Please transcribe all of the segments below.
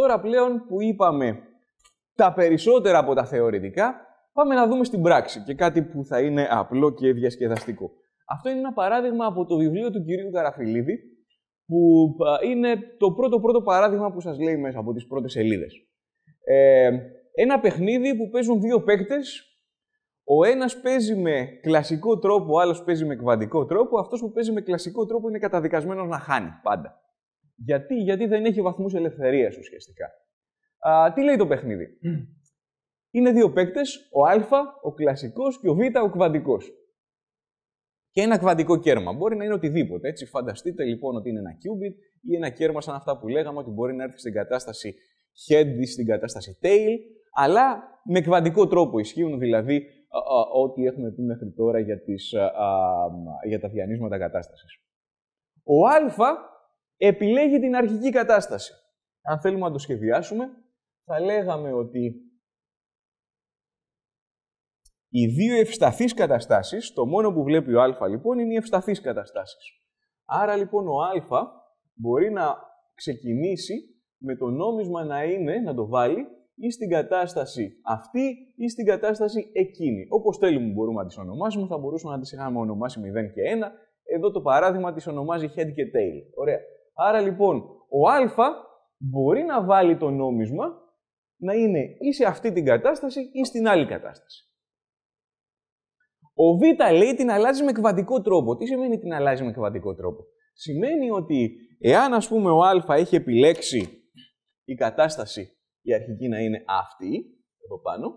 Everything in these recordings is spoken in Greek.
Τώρα πλέον που είπαμε τα περισσότερα από τα θεωρητικά, πάμε να δούμε στην πράξη και κάτι που θα είναι απλό και διασκεδαστικό. Αυτό είναι ένα παράδειγμα από το βιβλίο του κυρίου Καραφιλίδη, που είναι το πρώτο πρώτο παράδειγμα που σας λέει μέσα από τις πρώτες σελίδες. Ε, ένα παιχνίδι που παίζουν δύο παίκτες, ο ένας παίζει με κλασικό τρόπο, ο άλλος παίζει με κβαντικό τρόπο, αυτός που παίζει με κλασικό τρόπο είναι καταδικασμένος να χάνει πάντα. Γιατί, γιατί δεν έχει βαθμούς ελευθερίας ουσιαστικά. Α, τι λέει το παιχνίδι. Είναι δύο παίκτες, ο α, ο κλασικός και ο β, ο κβαντικός. Και ένα κβαντικό κέρμα. Μπορεί να είναι οτιδήποτε. Έτσι, φανταστείτε λοιπόν ότι είναι ένα qubit ή ένα κέρμα σαν αυτά που λέγαμε ότι μπορεί να έρθει στην κατάσταση head ή στην κατάσταση tail, αλλά με κβαντικό τρόπο ισχύουν δηλαδή ό,τι έχουμε πει μέχρι τώρα για, τις, α, για τα διανύσματα κατάστασης. Ο α επιλέγει την αρχική κατάσταση. Αν θέλουμε να το σχεδιάσουμε, θα λέγαμε ότι οι δύο ευσταθείς καταστάσεις, το μόνο που βλέπει ο α λοιπόν είναι οι ευσταθείς καταστάσεις. Άρα λοιπόν ο α μπορεί να ξεκινήσει με το νόμισμα να είναι, να το βάλει, ή στην κατάσταση αυτή ή στην κατάσταση εκείνη. Όπως θέλουμε μπορούμε να τις ονομάσουμε, θα μπορούσαμε να τις είχαμε ονομάσει 0 και 1. Εδώ το παράδειγμα τις ονομάζει head και tail. Ωραία. Άρα λοιπόν, ο α μπορεί να βάλει το νόμισμα να είναι ή σε αυτή την κατάσταση ή στην άλλη κατάσταση. Ο Β λέει την αλλάζει με κβαντικό τρόπο. Τι σημαίνει την αλλάζει με κβαντικό τρόπο. Σημαίνει ότι εάν ας πούμε ο α έχει επιλέξει η κατάσταση η αρχική να είναι αυτή, εδώ πάνω,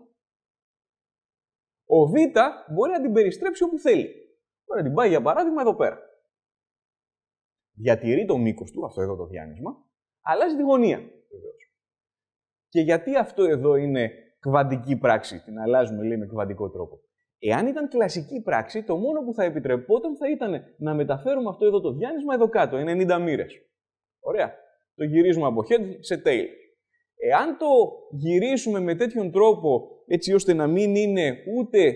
ο Β μπορεί να την περιστρέψει όπου θέλει. Μπορεί να την πάει για παράδειγμα εδώ πέρα. Διατηρεί το μήκος του, αυτό εδώ το διάνυσμα, αλλάζει τη γωνία. Και γιατί αυτό εδώ είναι κβαντική πράξη, την αλλάζουμε λέει με κβαντικό τρόπο. Εάν ήταν κλασική πράξη, το μόνο που θα επιτρεπόταν θα ήταν να μεταφέρουμε αυτό εδώ το διάνυσμα εδώ κάτω, 90 μοίρες. Ωραία. Το γυρίζουμε από head σε tail. Εάν το γυρίσουμε με τέτοιον τρόπο, έτσι ώστε να μην είναι ούτε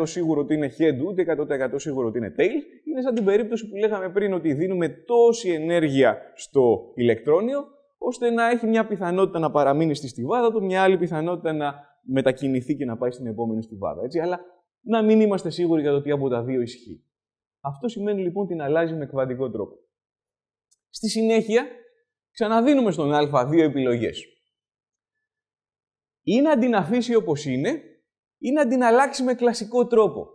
100% σίγουρο ότι είναι head, ούτε 100% σίγουρο ότι είναι tail, είναι σαν την περίπτωση που λέγαμε πριν ότι δίνουμε τόση ενέργεια στο ηλεκτρόνιο, ώστε να έχει μια πιθανότητα να παραμείνει στη στιβάδα του, μια άλλη πιθανότητα να μετακινηθεί και να πάει στην επόμενη στιβάδα. Έτσι, αλλά να μην είμαστε σίγουροι για το τι από τα δύο ισχύει. Αυτό σημαίνει λοιπόν την αλλάζει με κβαντικό τρόπο. Στη συνέχεια, ξαναδίνουμε στον α δύο επιλογές. Ή να την αφήσει όπως είναι, ή να την αλλάξει με κλασικό τρόπο.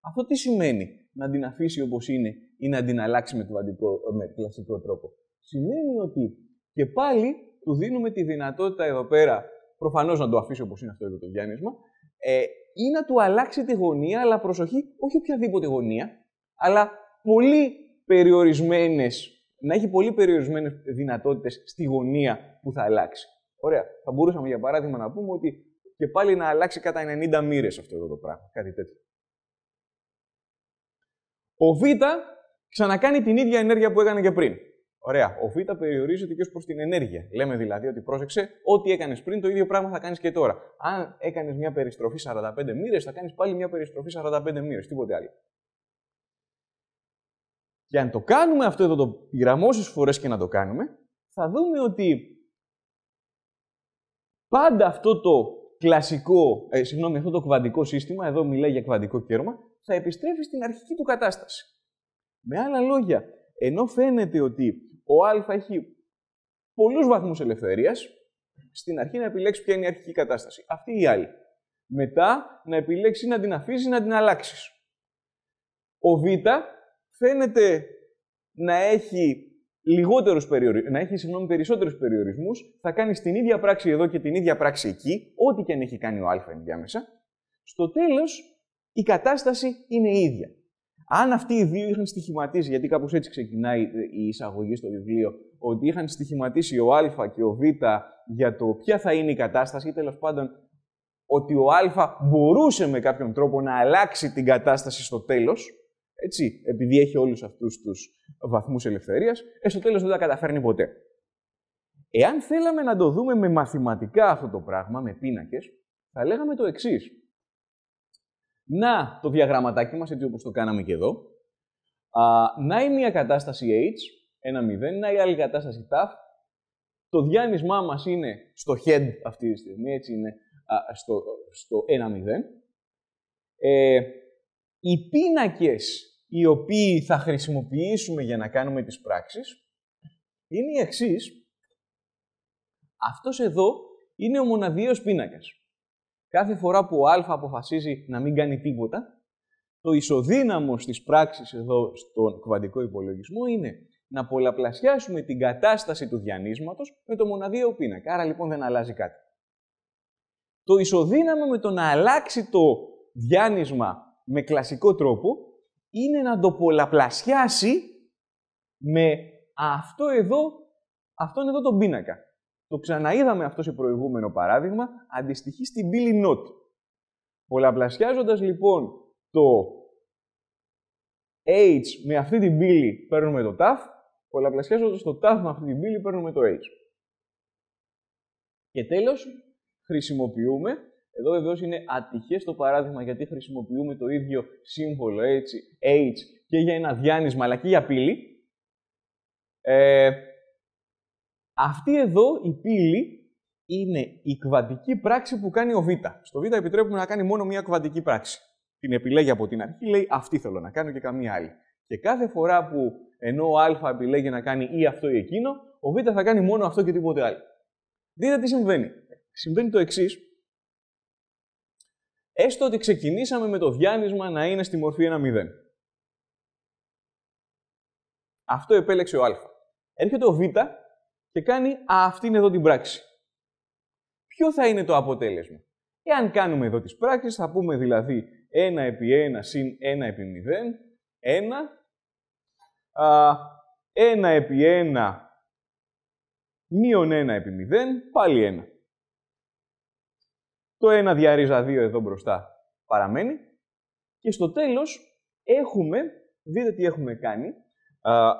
Αυτό τι σημαίνει να την αφήσει όπως είναι ή να την αλλάξει με, κλασικό, με κλασικό τρόπο. Σημαίνει ότι και πάλι του δίνουμε τη δυνατότητα εδώ πέρα, προφανώς να το αφήσει όπως είναι αυτό εδώ το διάνυσμα, ε, ή να του αλλάξει τη γωνία, αλλά προσοχή, όχι οποιαδήποτε γωνία, αλλά πολύ περιορισμένες, να έχει πολύ περιορισμένες δυνατότητες στη γωνία που θα αλλάξει. Ωραία. Θα μπορούσαμε για παράδειγμα να πούμε ότι και πάλι να αλλάξει κατά 90 μοίρες αυτό εδώ το πράγμα, κάτι τέτοιο. Ο Β ξανακάνει την ίδια ενέργεια που έκανε και πριν. Ωραία. Ο Β περιορίζεται και ω προς την ενέργεια. Λέμε δηλαδή ότι πρόσεξε, ό,τι έκανες πριν, το ίδιο πράγμα θα κάνεις και τώρα. Αν έκανες μια περιστροφή 45 μοίρες, θα κάνεις πάλι μια περιστροφή 45 μοίρες. Τίποτε άλλο. Και αν το κάνουμε αυτό εδώ, το όσε φορές και να το κάνουμε, θα δούμε ότι πάντα αυτό το κλασικό, ε, συγγνώμη, αυτό το κβαντικό σύστημα, εδώ μιλάει για κβαντικό κέρμα, θα επιστρέφει στην αρχική του κατάσταση. Με άλλα λόγια, ενώ φαίνεται ότι ο α έχει πολλούς βαθμούς ελευθερίας, στην αρχή να επιλέξει ποια είναι η αρχική κατάσταση. Αυτή ή η αλλη Μετά να επιλέξει να την αφήσει να την αλλάξεις. Ο β φαίνεται να έχει λιγότερους περιορι... να έχει συγγνώμη, περισσότερους περιορισμούς, θα κάνει την ίδια πράξη εδώ και την ίδια πράξη εκεί, ό,τι και αν έχει κάνει ο α ενδιάμεσα. Στο τέλος η κατάσταση είναι η ίδια. Αν αυτοί οι δύο είχαν στοιχηματίσει, γιατί κάπως έτσι ξεκινάει ε, η εισαγωγή στο βιβλίο, ότι είχαν στοιχηματίσει ο Α και ο Β για το ποια θα είναι η κατάσταση, ή τέλος πάντων ότι ο Α μπορούσε με κάποιον τρόπο να αλλάξει την κατάσταση στο τέλος, έτσι, επειδή έχει όλους αυτούς τους βαθμούς ελευθερίας, ε, στο τέλος δεν τα καταφέρνει ποτέ. Εάν θέλαμε να το δούμε με μαθηματικά αυτό το πράγμα, με πίνακες, θα λέγαμε το εξής. Να το διαγραμματάκι μας, έτσι όπως το κάναμε και εδώ. να η μία κατάσταση h, ένα 0, να η άλλη κατάσταση TAF, Το διάνυσμά μας είναι στο head αυτή τη στιγμή, έτσι είναι στο, στο 1-0. Ε, οι πίνακες οι οποίοι θα χρησιμοποιήσουμε για να κάνουμε τις πράξεις είναι οι εξής. Αυτός εδώ είναι ο μοναδίος πίνακας. Κάθε φορά που ο α αποφασίζει να μην κάνει τίποτα, το ισοδύναμο στις πράξεις εδώ στον κβαντικό υπολογισμό είναι να πολλαπλασιάσουμε την κατάσταση του διανύσματος με το μοναδίο πίνακα. Άρα λοιπόν δεν αλλάζει κάτι. Το ισοδύναμο με το να αλλάξει το διάνυσμα με κλασικό τρόπο είναι να το πολλαπλασιάσει με αυτό εδώ, αυτόν εδώ τον πίνακα. Το ξαναείδαμε αυτό σε προηγούμενο παράδειγμα, αντιστοιχεί στην πύλη NOT. Πολλαπλασιάζοντας λοιπόν το H με αυτή την πύλη παίρνουμε το TAF, πολλαπλασιάζοντας το TAF με αυτή την πύλη παίρνουμε το H. Και τέλος, χρησιμοποιούμε, εδώ βεβαίως είναι ατυχές το παράδειγμα γιατί χρησιμοποιούμε το ίδιο σύμβολο H, H και για ένα διάνυσμα αλλά και για πύλη, ε, αυτή εδώ η πύλη είναι η κβαντική πράξη που κάνει ο Β. Στο Β επιτρέπουμε να κάνει μόνο μία κβαντική πράξη. Την επιλέγει από την αρχή, λέει αυτή θέλω να κάνω και καμία άλλη. Και κάθε φορά που ενώ ο Α επιλέγει να κάνει ή αυτό ή εκείνο, ο Β θα κάνει μόνο αυτό και τίποτε άλλο. Δείτε τι συμβαίνει. Συμβαίνει το εξής. Έστω ότι ξεκινήσαμε με το διάνυσμα να είναι στη μορφή 1-0. Αυτό επέλεξε ο Α. Έρχεται ο Β και κάνει αυτήν εδώ την πράξη. Ποιο θα είναι το αποτέλεσμα. Εάν κάνουμε εδώ τις πράξεις, θα πούμε δηλαδή 1 επί 1 συν 1 επί 0, 1, 1 επί 1 μείον 1 επί 0, πάλι 1. Το 1 διαρίζα 2 εδώ μπροστά παραμένει. Και στο τέλος έχουμε, δείτε τι έχουμε κάνει,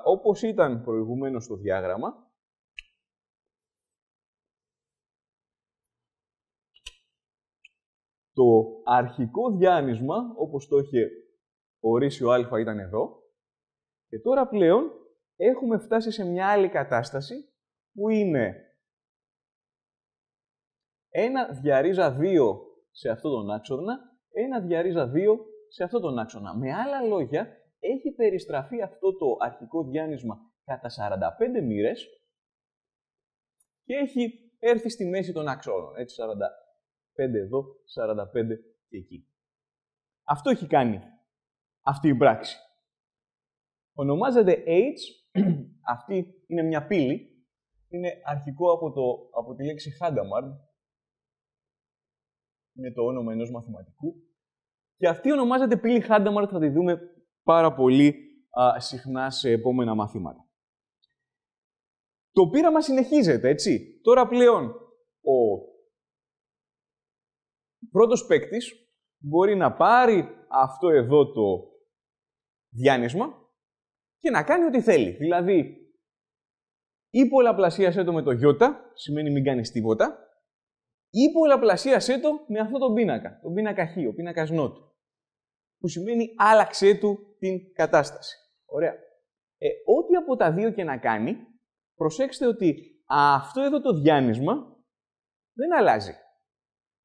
όπως ήταν προηγουμένως στο διάγραμμα, Το αρχικό διάνυσμα, όπως το είχε ορίσει ο Α, ήταν εδώ. Και τώρα πλέον έχουμε φτάσει σε μια άλλη κατάσταση που είναι ένα διαρίζα 2 σε αυτόν τον άξονα, ένα διαρίζα 2 σε αυτόν τον άξονα. Με άλλα λόγια, έχει περιστραφεί αυτό το αρχικό διάνυσμα κατά 45 μοίρες και έχει έρθει στη μέση των αξώνων, έτσι 5 εδώ, 45 εκεί. Αυτό έχει κάνει αυτή η πράξη. Ονομάζεται H, αυτή είναι μια πύλη, είναι αρχικό από, το, από τη λέξη Hadamard, είναι το όνομα ενός μαθηματικού, και αυτή ονομάζεται πύλη Hadamard, θα τη δούμε πάρα πολύ συχνά σε επόμενα μαθήματα. Το πείραμα συνεχίζεται, έτσι. Τώρα πλέον ο πρώτος παίκτης μπορεί να πάρει αυτό εδώ το διάνυσμα και να κάνει ό,τι θέλει. Δηλαδή, ή πολλαπλασίασέ το με το Ι, σημαίνει μην κάνεις τίποτα, ή πολλαπλασίασέ το με αυτό τον πίνακα, τον πίνακα Χ, ο πίνακας Νότου, που σημαίνει άλλαξέ του την κατάσταση. Ωραία. Ε, ό,τι από τα δύο και να κάνει, προσέξτε ότι αυτό εδώ το διάνυσμα δεν αλλάζει.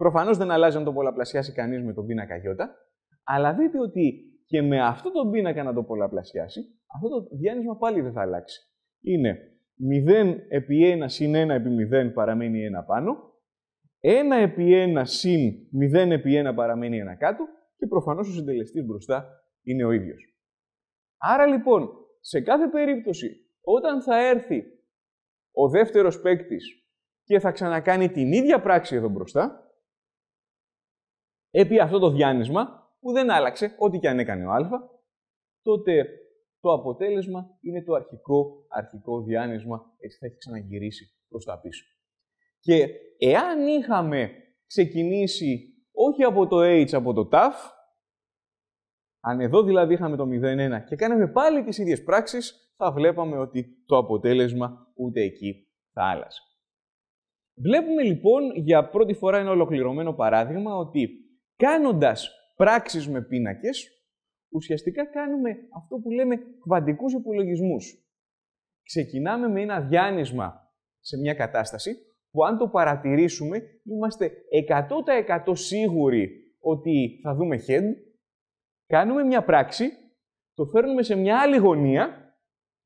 Προφανώς δεν αλλάζει να το πολλαπλασιάσει κανείς με τον πίνακα Ι, αλλά δείτε ότι και με αυτό τον πίνακα να το πολλαπλασιάσει, αυτό το διάνυσμα πάλι δεν θα αλλάξει. Είναι 0 επί 1 συν 1 επί 0 παραμένει 1 πάνω, 1 επί 1 συν 0 επί 1 παραμένει 1 κάτω και προφανώς ο συντελεστής μπροστά είναι ο ίδιος. Άρα λοιπόν, σε κάθε περίπτωση, όταν θα έρθει ο δεύτερος παίκτης και θα ξανακάνει την ίδια πράξη εδώ μπροστά, επί αυτό το διάνυσμα που δεν άλλαξε, ό,τι και αν έκανε ο α, τότε το αποτέλεσμα είναι το αρχικό, αρχικό διάνυσμα, έτσι θα έχει ξαναγυρίσει προς τα πίσω. Και εάν είχαμε ξεκινήσει όχι από το H, από το TAF, αν εδώ δηλαδή είχαμε το 0,1 και κάναμε πάλι τις ίδιες πράξεις, θα βλέπαμε ότι το αποτέλεσμα ούτε εκεί θα άλλαζε. Βλέπουμε λοιπόν για πρώτη φορά ένα ολοκληρωμένο παράδειγμα ότι Κάνοντας πράξεις με πίνακες, ουσιαστικά κάνουμε αυτό που λέμε κβαντικούς υπολογισμούς. Ξεκινάμε με ένα διάνυσμα σε μια κατάσταση που αν το παρατηρήσουμε είμαστε 100% σίγουροι ότι θα δούμε head, κάνουμε μια πράξη, το φέρνουμε σε μια άλλη γωνία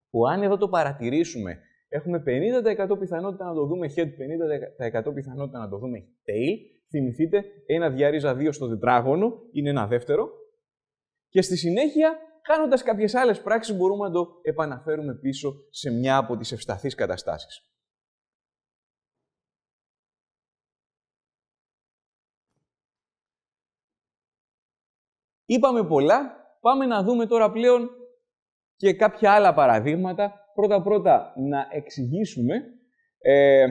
που αν εδώ το παρατηρήσουμε Έχουμε 50% πιθανότητα να το δούμε head, 50% πιθανότητα να το δούμε tail. Θυμηθείτε, ένα διαρίζα 2 στο τετράγωνο είναι ένα δεύτερο. Και στη συνέχεια, κάνοντας κάποιες άλλες πράξεις, μπορούμε να το επαναφέρουμε πίσω σε μια από τις ευσταθείς καταστάσεις. Είπαμε πολλά, πάμε να δούμε τώρα πλέον και κάποια άλλα παραδείγματα πρώτα-πρώτα να εξηγήσουμε, ε,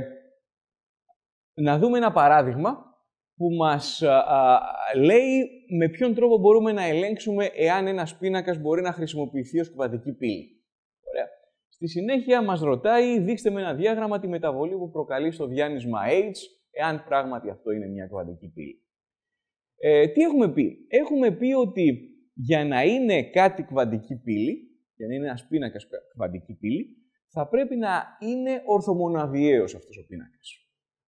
να δούμε ένα παράδειγμα που μας λέει με ποιον τρόπο μπορούμε να ελέγξουμε εάν ένας πίνακας μπορεί να χρησιμοποιηθεί ως κουβατική πύλη. Ωραία. Στη συνέχεια μας ρωτάει, δείξτε με ένα διάγραμμα τη μεταβολή που προκαλεί στο διάνυσμα H, εάν πράγματι αυτό είναι μια κουβατική πύλη. Ε, τι έχουμε πει. Έχουμε πει ότι για να είναι κάτι κβαντική πύλη, για να είναι ένας πίνακας κβαντική πύλη, θα πρέπει να είναι ορθομοναδιαίος αυτός ο πίνακας.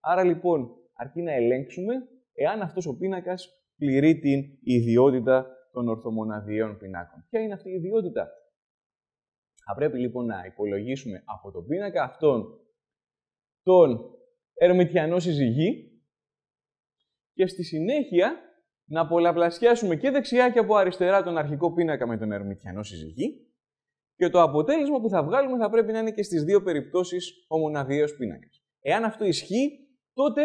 Άρα λοιπόν, αρκεί να ελέγξουμε εάν αυτός ο πίνακας πληρεί την ιδιότητα των ορθομοναδιαίων πινάκων. Ποια είναι αυτή η ιδιότητα, Θα πρέπει λοιπόν να υπολογίσουμε από τον πίνακα αυτόν τον ερμητιανό συζυγή και στη συνέχεια να πολλαπλασιάσουμε και δεξιά και από αριστερά τον αρχικό πίνακα με τον ερμητιανό συζυγή και το αποτέλεσμα που θα βγάλουμε θα πρέπει να είναι και στις δύο περιπτώσεις ο μοναδιαίος πίνακας. Εάν αυτό ισχύει, τότε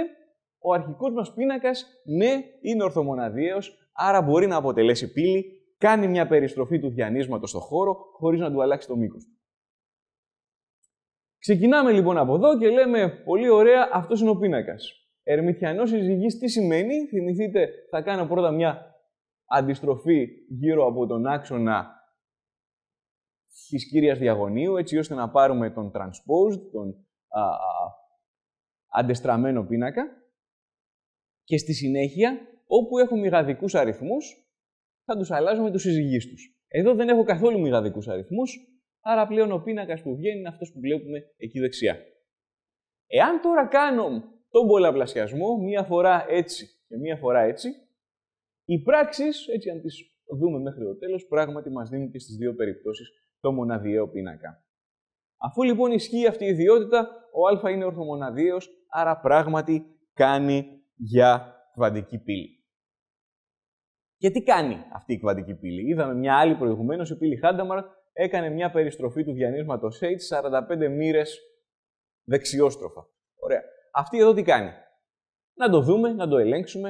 ο αρχικός μας πίνακας, ναι, είναι ορθομοναδιαίος, άρα μπορεί να αποτελέσει πύλη, κάνει μια περιστροφή του διανύσματος στο χώρο, χωρίς να του αλλάξει το μήκος του. Ξεκινάμε λοιπόν από εδώ και λέμε, πολύ ωραία, αυτός είναι ο πίνακας. Ερμηθιανός συζυγής τι σημαίνει, θυμηθείτε, θα κάνω πρώτα μια αντιστροφή γύρω από τον άξονα Της κύριας διαγωνίου, έτσι ώστε να πάρουμε τον transposed, τον α, α, αντεστραμμένο πίνακα, και στη συνέχεια, όπου έχω μηγαδικούς αριθμούς, θα τους αλλάζουμε με τους συζυγείς Εδώ δεν έχω καθόλου μηγαδικούς αριθμούς, άρα πλέον ο πίνακας που βγαίνει είναι αυτός που βλέπουμε εκεί δεξιά. Εάν τώρα κάνω τον πολλαπλασιασμό, μία φορά έτσι και μία φορά έτσι, οι πράξεις, έτσι αν τις δούμε μέχρι το τέλος, πράγματι μας δίνουν και στις δύο περιπτώσεις το μοναδιαίο πίνακα. Αφού λοιπόν ισχύει αυτή η ιδιότητα, ο α είναι ορθομοναδιαίος, άρα πράγματι κάνει για κβαντική πύλη. Και τι κάνει αυτή η κβαντική πύλη. Είδαμε μια άλλη προηγουμένως, η πύλη Χάνταμαρ έκανε μια περιστροφή του διανύσματος H 45 μοίρες δεξιόστροφα. Ωραία. Αυτή εδώ τι κάνει. Να το δούμε, να το ελέγξουμε.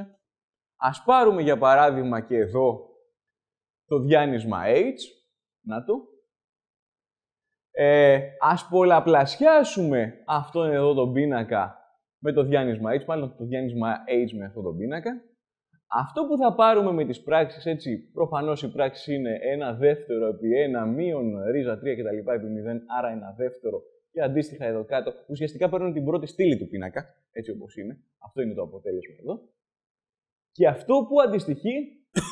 Α πάρουμε για παράδειγμα και εδώ το διάνυσμα H, να το, ε, ας πολλαπλασιάσουμε αυτόν εδώ τον πίνακα με το διάνυσμα H, μάλλον το διάνυσμα H με αυτόν τον πίνακα. Αυτό που θα πάρουμε με τις πράξεις, έτσι, προφανώς η πράξη είναι ένα δεύτερο επί ένα μείον ρίζα 3 κτλ. επί 0, άρα ένα δεύτερο και αντίστοιχα εδώ κάτω. Ουσιαστικά παίρνουν την πρώτη στήλη του πίνακα, έτσι όπως είναι. Αυτό είναι το αποτέλεσμα εδώ. Και αυτό που αντιστοιχεί,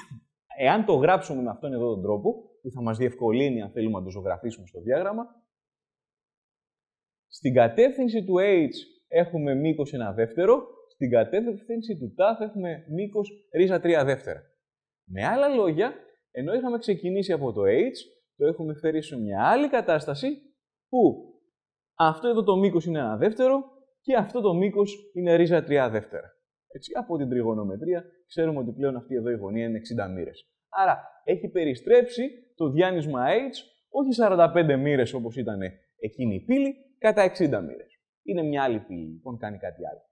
εάν το γράψουμε με αυτόν εδώ τον τρόπο, που θα μας διευκολύνει αν θέλουμε να το ζωγραφίσουμε στο διάγραμμα. Στην κατεύθυνση του H έχουμε μήκος ένα δεύτερο, στην κατεύθυνση του TAF έχουμε μήκος ρίζα 3 δεύτερα. Με άλλα λόγια, ενώ είχαμε ξεκινήσει από το H, το έχουμε φέρει σε μια άλλη κατάσταση που αυτό εδώ το μήκος είναι ένα δεύτερο και αυτό το μήκος είναι ρίζα 3 δεύτερα. Έτσι, από την τριγωνομετρία ξέρουμε ότι πλέον αυτή εδώ η γωνία είναι 60 μοίρες. Άρα έχει περιστρέψει το διάνυσμα H όχι 45 μοίρες όπως ήταν εκείνη η πύλη, κατά 60 μοίρες. Είναι μια άλλη πύλη, λοιπόν κάνει κάτι άλλο.